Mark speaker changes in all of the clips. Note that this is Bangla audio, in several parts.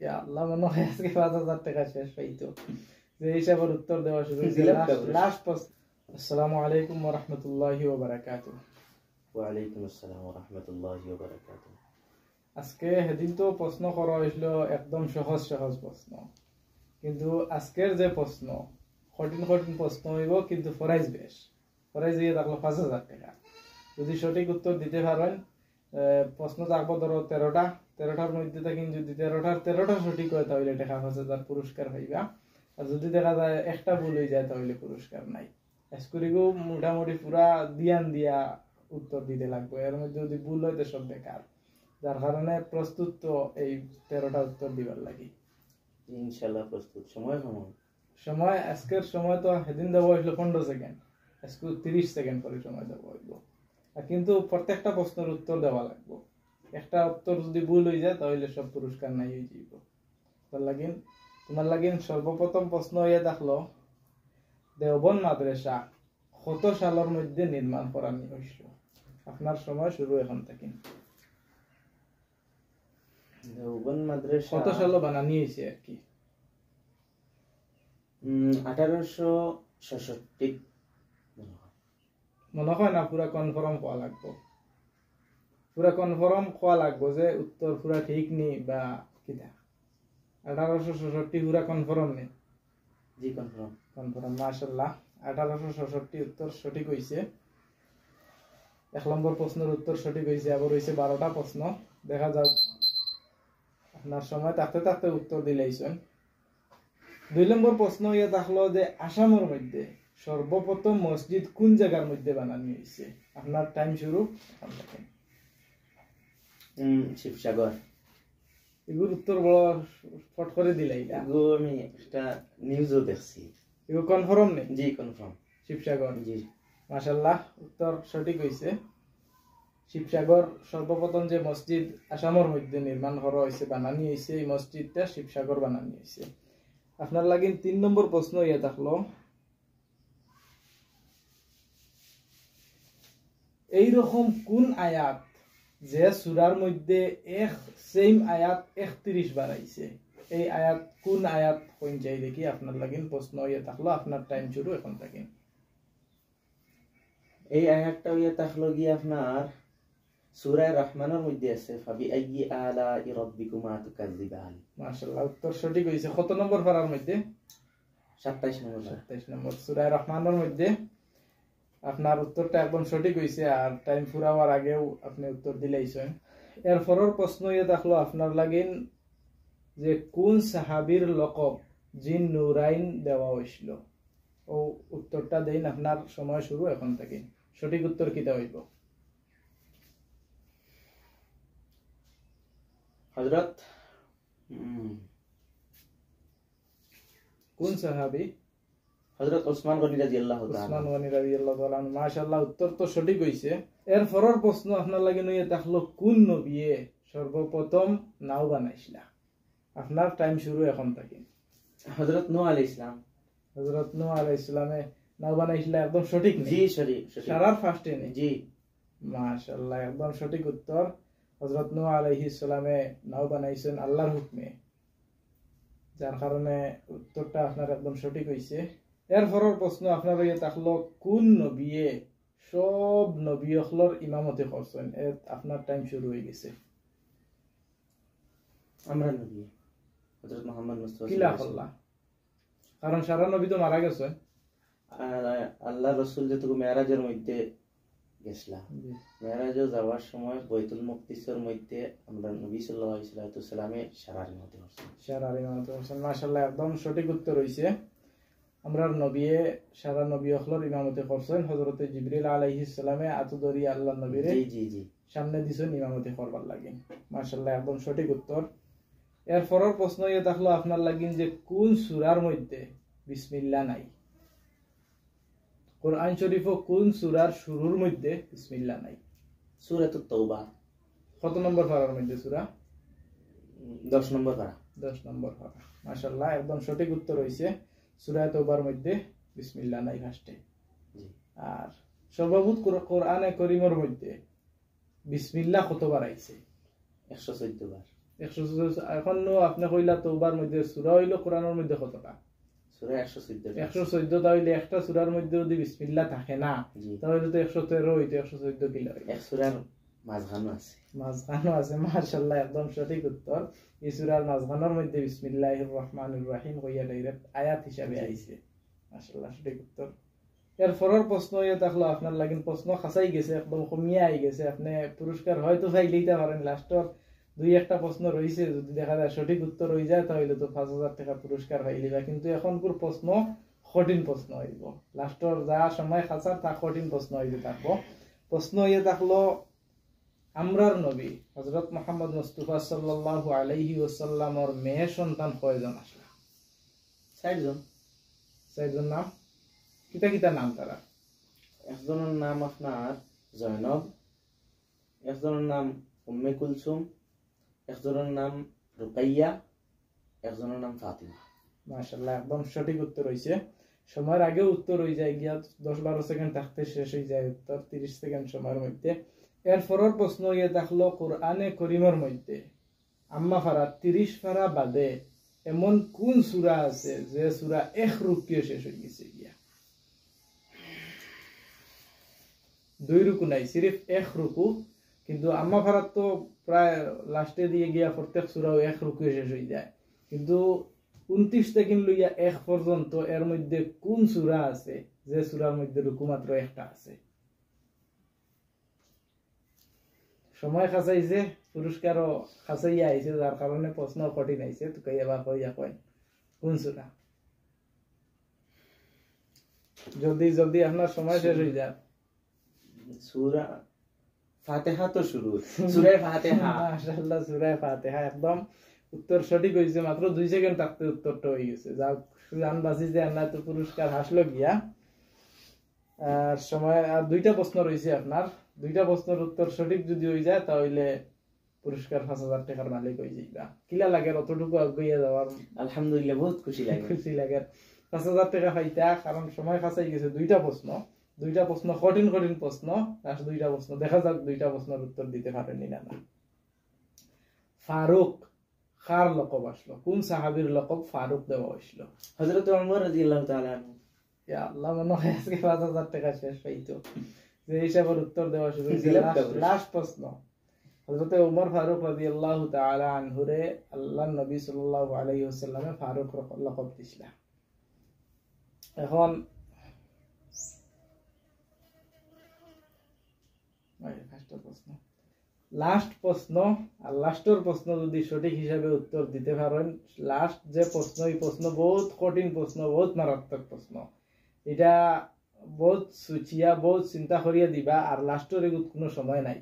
Speaker 1: একদম সহজ সহজ প্রশ্ন কিন্তু আজকের যে প্রশ্ন কঠিন কঠিন প্রশ্ন হইব কিন্তু ফরাইজ বেশ ফরাইজ দিয়ে থাকলো পাঁচ হাজার টাকা যদি সঠিক উত্তর দিতে পারবেন প্রশ্ন থাকবো ধরো তেরোটা তেরোটার মধ্যে থাকেন যদি তেরোটার তেরোটা সঠিক হয় তাহলে দেখা পাঁচ তার পুরস্কার পাইবা আর যদি দেখা যায় একটা ভুল হয়ে যায় তাহলে পুরস্কার নাই এসকরিগো মোটামুটি পুরা দিয়ান দিয়া উত্তর দিতে লাগবে এর মধ্যে যদি ভুল হয় তো সব বেকার যার কারণে প্রস্তুত তো এই তেরোটা উত্তর দিবার লাগে ইনশাল্লাহ প্রস্তুত সময় সময় সময় আজকের সময় তো সেদিন দেবো হয়েছিল পনেরো সেকেন্ড আজকে তিরিশ সেকেন্ড পরে সময় দেবো হইব কিন্তু প্রত্যেকটা প্রশ্নের উত্তর দেওয়া লাগবে একটা উত্তর যদি ভুল হয়ে যায় তাহলে সব পুরস্কার নাই হয়ে যাইব তার লাগিন তোমার লাগিন সর্বপ্রথম প্রশ্ন হইয়া দেখলো দেওবন মাদ্রাসা কত সালের মধ্যে নির্মাণ করা হয়েছিল আপনার সময় শুরু এখন থেকে দেওবন মাদ্রাসা কত সালে বানানি হয়েছে আর কি আঠারোশো ষষট্টি মনে হয় না পুরা কনফার্ম হওয়া লাগবে পুরা কনফার্ম কোয়া লাগবো যে উত্তর পুরা ঠিক নেই বা কিনা আঠারোশো ষষট্টি পুরা কনফার্ম নেই জি কনফার্ম কনফার্ম মার্শাল্লাহ আঠারোশো ষষট্টি উত্তর সঠিক হয়েছে এক নম্বর প্রশ্নের উত্তর সঠিক হয়েছে আবার হয়েছে বারোটা প্রশ্ন দেখা যাক আপনার সময় তাতে তাতে উত্তর দিলেইছেন দুই নম্বর প্রশ্ন ইয়ে থাকলো যে আসামের মধ্যে সর্বপ্রথম মসজিদ কোন জায়গার মধ্যে বানানো হয়েছে আপনার টাইম শুরু শিবসাগর এগুলোর উত্তর ফট করে দিলে এগুলো আমি একটা নিউজও দেখছি এগুলো কনফার্ম নেই জি কনফার্ম জি মাসাল্লাহ উত্তর সঠিক হয়েছে শিবসাগর সর্বপ্রথম যে মসজিদ আসামর মধ্যে নির্মাণ করা হয়েছে বানানি হয়েছে এই মসজিদটা শিবসাগর বানানি হয়েছে আপনার লাগিন তিন নম্বর প্রশ্ন ইয়া থাকলো এইরকম কোন আয়াত যে সুরার মধ্যে এক সেম আয়াত একত্রিশ বার আইছে এই আয়াত কোন আয়াত কোন যাই দেখি আপনার লাগিন প্রশ্ন হইয়া থাকলো আপনার টাইম শুরু এখন থাকেন এই আয়াতটা হইয়া থাকলো গিয়ে আপনার সুরায় রহমানের মধ্যে আছে ফাবি আইয়ি আলা তুকাজ্জিবান মাশাআল্লাহ উত্তর সঠিক হইছে কত নম্বর পারার মধ্যে 27 নম্বর 27 নম্বর সুরায় রহমানের মধ্যে আপনার উত্তরটা একদম সঠিক হয়েছে আর টাইম ফুরাওয়ার আগেও আপনি উত্তর দিলেইছেন এর পরের প্রশ্ন ইয়ে দেখলো আপনার লাগিন যে কোন সাহাবির লকব জিন নুরাইন দেওয়া হয়েছিল ও উত্তরটা দেন আপনার সময় শুরু এখন থেকে সঠিক উত্তর কী দেওয়া হইব হজরত কোন সাহাবি হযরত ওসমান গনি রাদিয়াল্লাহু তাআলা ওসমান গনি রাদিয়াল্লাহু তাআলা মাশাআল্লাহ উত্তর তো সঠিক হইছে এর পরের প্রশ্ন আপনার লাগি নইয়ে তাহলো কোন নবিয়ে সর্বপ্রথম নাও বানাইছিলা আপনার টাইম শুরু এখন থেকে হযরত নূহ আলাইহিস সালাম হযরত নূহ আলাইহিস সালামে নাও বানাইছিলা একদম সঠিক জি সঠিক সারার ফার্স্টে নেই জি মাশাআল্লাহ একদম সঠিক উত্তর হযরত নূহ আলাইহিস সালামে নাও বানাইছেন আল্লাহর হুকমে যার কারণে উত্তরটা আপনার একদম সঠিক হইছে এরপরের প্রশ্ন আপনার ইয়ে থাকলো কোন নবিয়ে সব নবী অখলর ইমামতে করছেন এর আপনার টাইম শুরু হয়ে গেছে আমরা নবী কিলা আল্লাহ কারণ সারা নবী তো মারা গেছে আল্লাহ যে তুমি মধ্যে গেছিলা মেরাজে যাওয়ার সময় বৈতুল মুকদিসের মধ্যে আমরা নবী সাল্লাল্লাহু আলাইহি ওয়াসাল্লামে ইমামতে করছেন ইমামতে করছেন একদম সঠিক উত্তর হয়েছে আমরার নবিয়ে সারা নবী অখলর ইমামতি করছেন হজরতে জিবরিল আলাইহিসালামে আতু দরি আল্লাহ নবীর সামনে দিছেন ইমামতি করবার লাগে মার্শাল্লাহ একদম সঠিক উত্তর এরপর প্রশ্ন ইয়ে থাকলো আপনার লাগিন যে কোন সুরার মধ্যে বিসমিল্লা নাই কোরআন শরীফ কোন সুরার শুরুর মধ্যে বিসমিল্লা নাই সুরাত তৌবা কত নম্বর ফারার মধ্যে সুরা দশ নম্বর ফারা দশ নম্বর ফারা মার্শাল্লাহ একদম সঠিক উত্তর হয়েছে সুরায় তোবার মধ্যে বিসমিল্লা নাই ফার্স্টে আর সর্বভূত কোরআনে করিমর মধ্যে বিসমিল্লা কতবার আইছে একশো চোদ্দ বার একশো চোদ্দ এখন আপনি কইলা তোবার মধ্যে সুরা হইল কোরআনের মধ্যে কতটা একশো চোদ্দ তাহলে একটা সুরার মধ্যে যদি বিসমিল্লা থাকে না তাহলে তো একশো তেরো হইতো একশো চোদ্দ কিলো এক মাঝখানো আছে মাঝখানো আছে মাশাল্লাহ একদম সঠিক উত্তর এই সুরার মাঝখানোর মধ্যে বিসমিল্লাহির রহমানির রহিম কইয়া ডাইরেক্ট আয়াত হিসাবে আইছে মাশাল্লাহ সঠিক উত্তর এর প্রশ্ন ইয়ে থাকলো আপনার লাগিন প্রশ্ন খাসাই গেছে একদম কমিয়ে আই গেছে আপনি পুরস্কার হয়তো চাই লইতে পারেন লাস্টর দুই একটা প্রশ্ন রয়েছে যদি দেখা যায় সঠিক উত্তর হয়ে যায় তাহলে তো পাঁচ হাজার টাকা পুরস্কার পাই লিবা কিন্তু এখনকার প্রশ্ন কঠিন প্রশ্ন হইব লাস্টর যা সময় খাসার তা কঠিন প্রশ্ন হইতে থাকবো প্রশ্ন ইয়ে থাকলো আমরার নবী হজরত মোহাম্মদ মুস্তফা সাল্লাহ আলহি ওসাল্লামর মেয়ে সন্তান কয়জন আসলে চারজন চারজন নাম কিতা কিতা নাম তারা একজনের নাম আপনার জয়নব একজনের নাম উম্মে কুলসুম একজনের নাম রুকাইয়া একজনের নাম ফাতিমা মাশাল্লাহ একদম সঠিক উত্তর হয়েছে সময়ের আগে উত্তর হয়ে যায় গিয়া দশ বারো সেকেন্ড থাকতে শেষ হয়ে যায় উত্তর তিরিশ সেকেন্ড সময়ের মধ্যে এরপরের প্রশ্ন ইয়ে দেখলো কোরআনে করিমের মধ্যে আম্মা ফারা তিরিশ ফারা বাদে এমন কোন সুরা আছে যে সুরা এক রুকিও শেষ হয়ে গেছে গিয়া দুই রুকু নাই সিরিফ এক রুকু কিন্তু আম্মা ফারাত তো প্রায় লাস্টে দিয়ে গিয়া প্রত্যেক সুরাও এক রুকিও শেষ হয়ে যায় কিন্তু উনত্রিশ থেকে লইয়া এক পর্যন্ত এর মধ্যে কোন সুরা আছে যে সুরার মধ্যে রুকু মাত্র একটা আছে সময় খাঁচাইছে পুরস্কারও খাঁচাইয়া আইছে যার কারণে প্রশ্ন কঠিন আইছে তোকে এবার কইয়া কয় কোন সুরা জলদি জলদি আপনার সময় শেষ হয়ে যায় সুরা ফাতেহা তো শুরু সুরে ফাতেহা মাশাআল্লাহ সুরে ফাতেহা একদম উত্তর সঠিক হয়েছে মাত্র দুই সেকেন্ড থাকতে উত্তরটা হয়ে গেছে যা জান যে আল্লাহ তো পুরস্কার হাসলো গিয়া আর সময় আর দুইটা প্রশ্ন রয়েছে আপনার দুইটা প্রশ্নের উত্তর সঠিক যদি হয়ে যায় তাহলে পুরস্কার পাঁচ হাজার টাকার মালিক হয়ে যাইবা কিলা লাগে অতটুকু আগে যাওয়ার আলহামদুলিল্লাহ বহুত খুশি লাগে খুশি লাগে পাঁচ হাজার টাকা পাইতা কারণ সময় ফাঁসাই গেছে দুইটা প্রশ্ন দুইটা প্রশ্ন কঠিন কঠিন প্রশ্ন আর দুইটা প্রশ্ন দেখা যাক দুইটা প্রশ্নের উত্তর দিতে পারেনি না না ফারুক কার লকব আসলো কোন সাহাবির লকব ফারুক দেওয়া হয়েছিল হজরত অমর রাদিয়াল্লাহু তাআলা ইয়া আল্লাহ মনে হয় আজকে পাঁচ হাজার টাকা শেষ পাইতো যে হিসাবের উত্তর দেওয়া শুরু লাস্ট প্রশ্ন হজরত উমর ফারুক রাজি আল্লাহ তালা আনহুরে আল্লাহ নবী ফারুক লকব এখন লাস্ট প্রশ্ন আর লাস্টের প্রশ্ন যদি সঠিক হিসাবে উত্তর দিতে পারেন লাস্ট যে প্রশ্ন এই প্রশ্ন বহুত কঠিন প্রশ্ন বহুত মারাত্মক প্রশ্ন এটা বহুত চুচিয়া বহুত চিন্তা করিয়া দিবা আর লাস্টর একো কোনো সময় নাই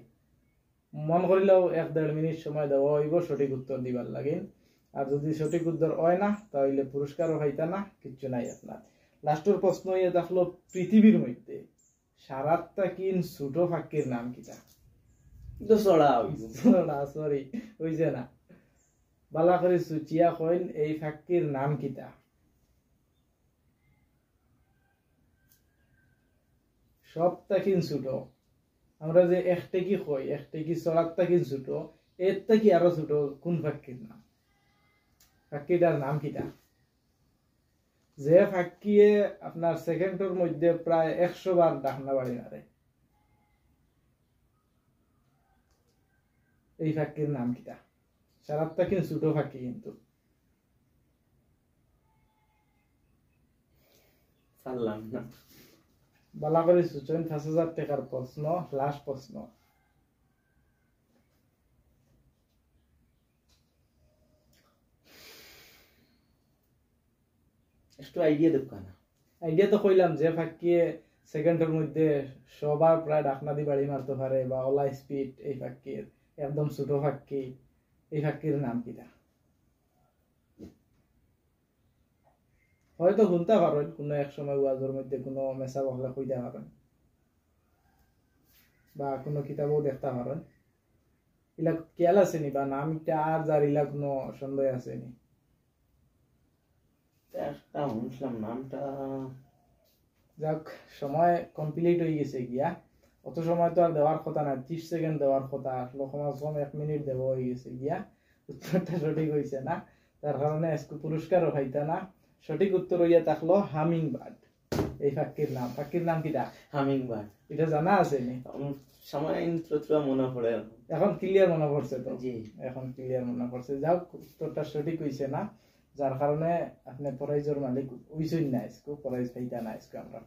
Speaker 1: মন করিলেও এক দেড় মিনিট সময় দেওয়া হইব সঠিক উত্তর দিবার লাগে আর যদি সঠিক উত্তর হয় না তাহলে পুরস্কারও হইতা না কিচ্ছু নাই আপনার লাস্টর প্রশ্ন হইয়া দেখলো পৃথিবীর মধ্যে সারাত্তা কিন ছোট ফাঁকির নাম কিটা সরি হইছে না বালা করে সুচিয়া কইন এই ফাঁকির নাম কিটা সবটা তাকিন ছোট আমরা যে একটা কি কই একটা কি চড়ার তাকিন ছোট এর থেকে আরো ছোট কোন ফাঁকির নাম ফাঁকিটার নাম কিটা যে ফাঁকিয়ে আপনার সেকেন্ডের মধ্যে প্রায় একশো বার ডাকনা বাড়ি মারে এই ফাঁকির নাম কিটা সারাপটা কিন্তু ছোট ফাঁকি কিন্তু সারলাম না ভালো করে সুচন পাঁচ হাজার টাকার প্রশ্ন লাস্ট প্রশ্ন একটু আইডিয়া দেখো না আইডিয়া তো কইলাম যে ফাঁকিয়ে সেকেন্ডের মধ্যে সবার প্রায় ডাকনা বাড়ি মারতে পারে বা ওলা স্পিড এই ফাঁকির একদম ছোট ফাঁকি এই ফাঁকির নাম কিটা হয়তো শুনতে পারেন কোনো এক সময় ওয়াজের মধ্যে কোনো মেসা বহলা কইতে পারেন বা কোনো কিতাবও দেখতে পারেন এলাক কেয়াল আছে নি বা নামটা আর যার এলাক কোনো সন্দেহ আছে নি যাক সময় কমপ্লিট হয়ে গেছে গিয়া অত সময় তো আর দেওয়ার কথা না ত্রিশ সেকেন্ড দেওয়ার কথা আসলো কম এক মিনিট দেওয়া হয়ে গেছে গিয়া উত্তরটা সঠিক হয়েছে না তার কারণে পুরস্কারও পাইতা না সঠিক উত্তর হইয়া থাকলো হামিং বার্ড এই পাখির নাম পাখির নাম কিটা হামিং বার্ড এটা জানা আছে নি মনে পড়ে এখন ক্লিয়ার মনে পড়ছে তো জি এখন ক্লিয়ার মনে পড়ছে যাও উত্তরটা সঠিক হইছে না যার কারণে আপনি প্রাইজের মালিক উইসই না আজকে প্রাইজ পাইতা না আজকে আমরা